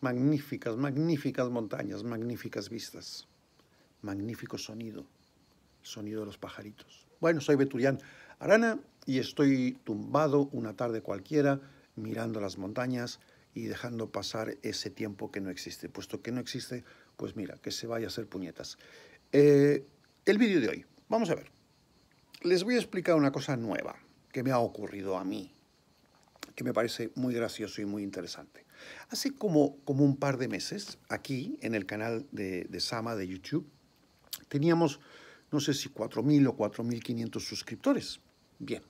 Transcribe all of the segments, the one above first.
magníficas, magníficas montañas, magníficas vistas, magnífico sonido, sonido de los pajaritos. Bueno, soy Beturián Arana y estoy tumbado una tarde cualquiera mirando las montañas y dejando pasar ese tiempo que no existe. Puesto que no existe, pues mira, que se vaya a hacer puñetas. Eh, el vídeo de hoy, vamos a ver. Les voy a explicar una cosa nueva que me ha ocurrido a mí que me parece muy gracioso y muy interesante. Hace como, como un par de meses, aquí en el canal de, Sama de YouTube, teníamos, no sé si 4.000 o 4.500 suscriptores. Bien,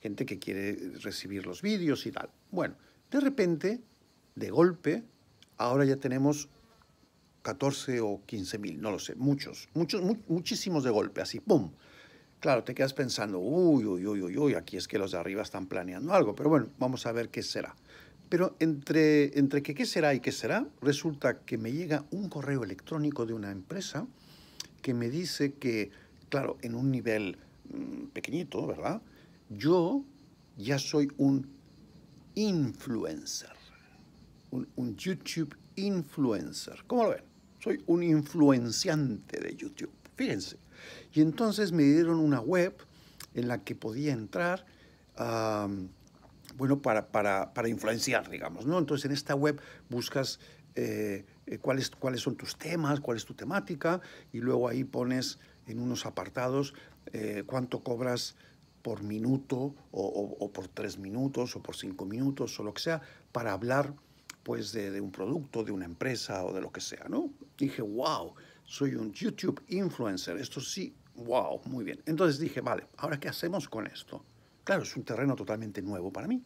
gente que quiere recibir los vídeos y tal. Bueno, de repente, de golpe, ahora ya tenemos 14 o 15.000, no lo sé, muchos, muchos, muchísimos de golpe, así, ¡pum! Claro, te quedas pensando, uy, uy, uy, uy, aquí es que los de arriba están planeando algo, pero bueno, vamos a ver qué será. Pero entre, entre qué será y qué será, resulta que me llega un correo electrónico de una empresa que me dice que, claro, en un nivel mm, pequeñito, ¿verdad? Yo ya soy un influencer, un, un YouTube influencer. ¿Cómo lo ven? Soy un influenciante de YouTube. Fíjense. Y entonces me dieron una web en la que podía entrar, bueno, para, para, influenciar, digamos, ¿no? Entonces en esta web buscas eh, eh, cuáles, cuáles son tus temas, cuál es tu temática, y luego ahí pones en unos apartados eh, cuánto cobras por minuto o, por tres minutos o por cinco minutos o lo que sea para hablar pues de, de un producto, de una empresa o de lo que sea, ¿no? Dije, wow, soy un YouTube influencer. Esto sí, wow, muy bien. Entonces dije, vale, ahora qué hacemos con esto. Claro, es un terreno totalmente nuevo para mí.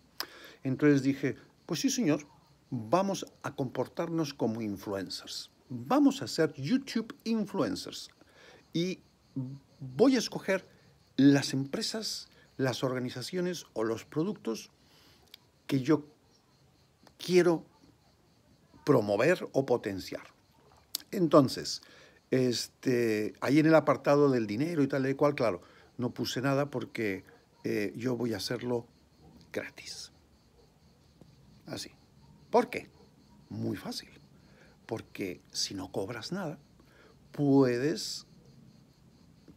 Entonces dije, pues sí, señor, vamos a comportarnos como influencers. Vamos a ser YouTube influencers. Y voy a escoger las empresas, las organizaciones o los productos que yo quiero promover o potenciar. Entonces, este, ahí en el apartado del dinero y tal y cual, claro, no puse nada porque eh, yo voy a hacerlo gratis. Así. ¿Por qué? Muy fácil. Porque si no cobras nada, puedes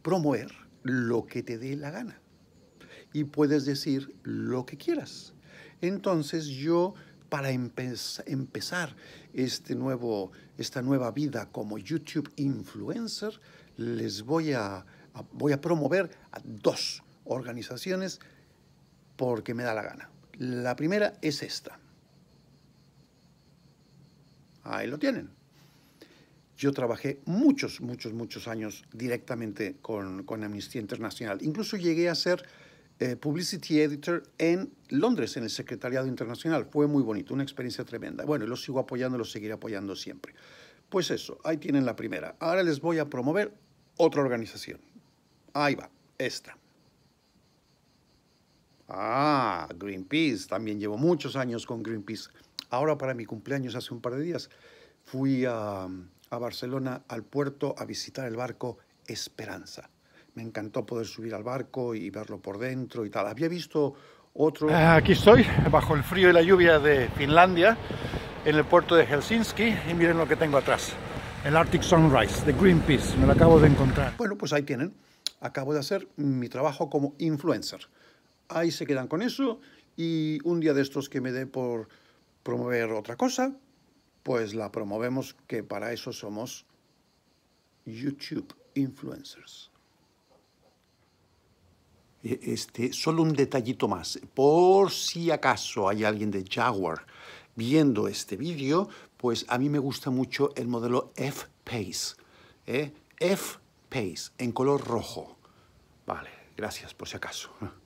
promover lo que te dé la gana y puedes decir lo que quieras. Entonces yo para empezar este nuevo, esta nueva vida como YouTube influencer, les voy a, voy a promover a dos organizaciones porque me da la gana. La primera es esta. Ahí lo tienen. Yo trabajé muchos, muchos, muchos años directamente con, con Amnistía Internacional. Incluso llegué a ser eh, publicity Editor en Londres, en el Secretariado Internacional. Fue muy bonito, una experiencia tremenda. Bueno, lo sigo apoyando, lo seguiré apoyando siempre. Pues eso, ahí tienen la primera. Ahora les voy a promover otra organización. Ahí va, esta. Ah, Greenpeace. También llevo muchos años con Greenpeace. Ahora para mi cumpleaños, hace un par de días, fui a, a Barcelona, al puerto, a visitar el barco Esperanza me encantó poder subir al barco y verlo por dentro y tal. Había visto otro... Ah, aquí estoy, bajo el frío y la lluvia de Finlandia, en el puerto de Helsinki, y miren lo que tengo atrás. El Arctic Sunrise de Greenpeace, me lo acabo de encontrar. Bueno, pues ahí tienen. Acabo de hacer mi trabajo como influencer. Ahí se quedan con eso y un día de estos que me dé por promover otra cosa, pues la promovemos, que para eso somos YouTube influencers. E, este, solo un detallito más. Por si acaso hay alguien de Jaguar viendo este vídeo, pues a mí me gusta mucho el modelo F-Pace. ¿eh? F-Pace en color rojo. Vale, gracias por si acaso.